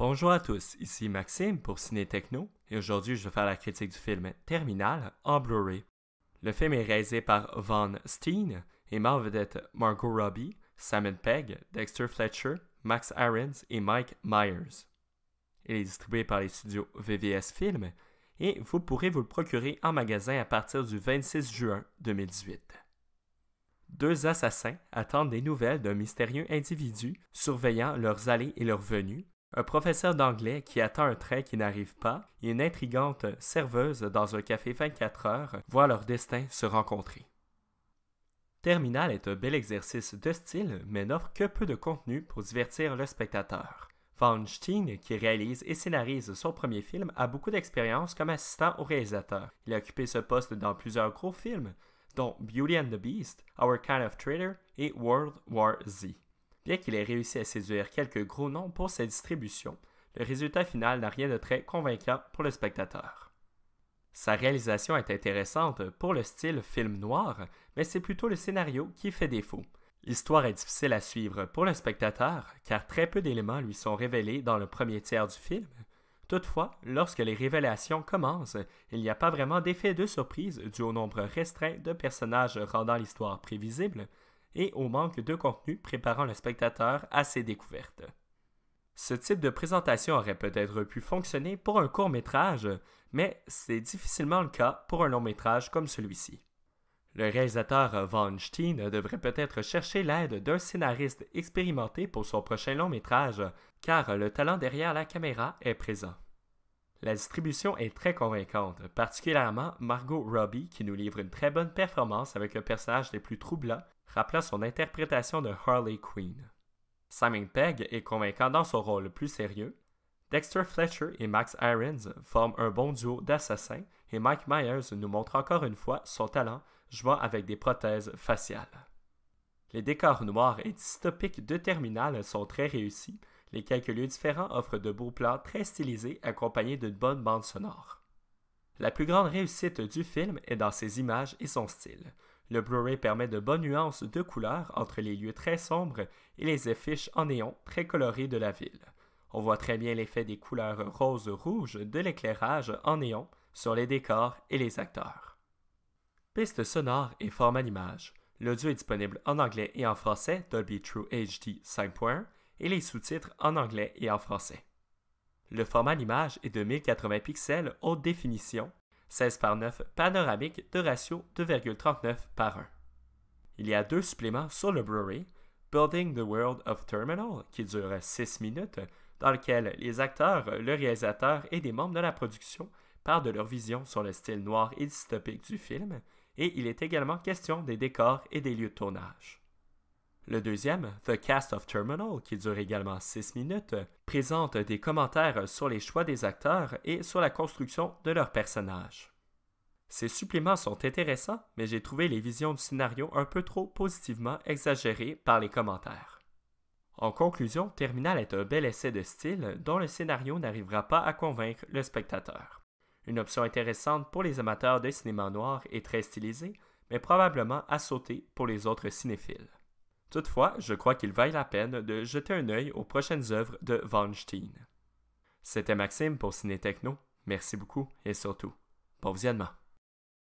Bonjour à tous, ici Maxime pour Ciné Techno et aujourd'hui je vais faire la critique du film Terminal en Blu-ray. Le film est réalisé par Van Steen et marre vedette Margot Robbie, Simon Pegg, Dexter Fletcher, Max Ahrens et Mike Myers. Il est distribué par les studios VVS Films et vous pourrez vous le procurer en magasin à partir du 26 juin 2018. Deux assassins attendent des nouvelles d'un mystérieux individu surveillant leurs allées et leurs venues un professeur d'anglais qui attend un trait qui n'arrive pas et une intrigante serveuse dans un café 24 heures voient leur destin se rencontrer. Terminal est un bel exercice de style, mais n'offre que peu de contenu pour divertir le spectateur. Von Steen, qui réalise et scénarise son premier film, a beaucoup d'expérience comme assistant au réalisateur. Il a occupé ce poste dans plusieurs gros films, dont Beauty and the Beast, Our Kind of Traitor et World War Z qu'il ait réussi à séduire quelques gros noms pour sa distribution, le résultat final n'a rien de très convaincant pour le spectateur. Sa réalisation est intéressante pour le style film noir, mais c'est plutôt le scénario qui fait défaut. L'histoire est difficile à suivre pour le spectateur, car très peu d'éléments lui sont révélés dans le premier tiers du film. Toutefois, lorsque les révélations commencent, il n'y a pas vraiment d'effet de surprise dû au nombre restreint de personnages rendant l'histoire prévisible, et au manque de contenu préparant le spectateur à ses découvertes. Ce type de présentation aurait peut-être pu fonctionner pour un court métrage, mais c'est difficilement le cas pour un long métrage comme celui-ci. Le réalisateur Von Steen devrait peut-être chercher l'aide d'un scénariste expérimenté pour son prochain long métrage, car le talent derrière la caméra est présent. La distribution est très convaincante, particulièrement Margot Robbie qui nous livre une très bonne performance avec le personnage des plus troublants rappelant son interprétation de Harley Quinn. Simon Pegg est convaincant dans son rôle plus sérieux. Dexter Fletcher et Max Irons forment un bon duo d'assassins et Mike Myers nous montre encore une fois son talent jouant avec des prothèses faciales. Les décors noirs et dystopiques de Terminal sont très réussis. Les quelques lieux différents offrent de beaux plans très stylisés accompagnés d'une bonne bande sonore. La plus grande réussite du film est dans ses images et son style. Le Blu-ray permet de bonnes nuances de couleurs entre les lieux très sombres et les affiches en néon très colorées de la ville. On voit très bien l'effet des couleurs rose-rouge de l'éclairage en néon sur les décors et les acteurs. Piste sonore et format d'image. L'audio est disponible en anglais et en français Dolby True HD 5.1 et les sous-titres en anglais et en français. Le format d'image est de 1080 pixels haute définition 16 par 9 panoramique de ratio 2,39 par 1. Il y a deux suppléments sur le Brewery, Building the World of Terminal, qui dure 6 minutes, dans lequel les acteurs, le réalisateur et des membres de la production parlent de leur vision sur le style noir et dystopique du film, et il est également question des décors et des lieux de tournage. Le deuxième, The Cast of Terminal, qui dure également 6 minutes, présente des commentaires sur les choix des acteurs et sur la construction de leurs personnages. Ces suppléments sont intéressants, mais j'ai trouvé les visions du scénario un peu trop positivement exagérées par les commentaires. En conclusion, Terminal est un bel essai de style dont le scénario n'arrivera pas à convaincre le spectateur. Une option intéressante pour les amateurs de cinéma noir et très stylisé, mais probablement à sauter pour les autres cinéphiles. Toutefois, je crois qu'il vaille la peine de jeter un œil aux prochaines œuvres de Von C'était Maxime pour Ciné Techno. Merci beaucoup et surtout, bon visionnement.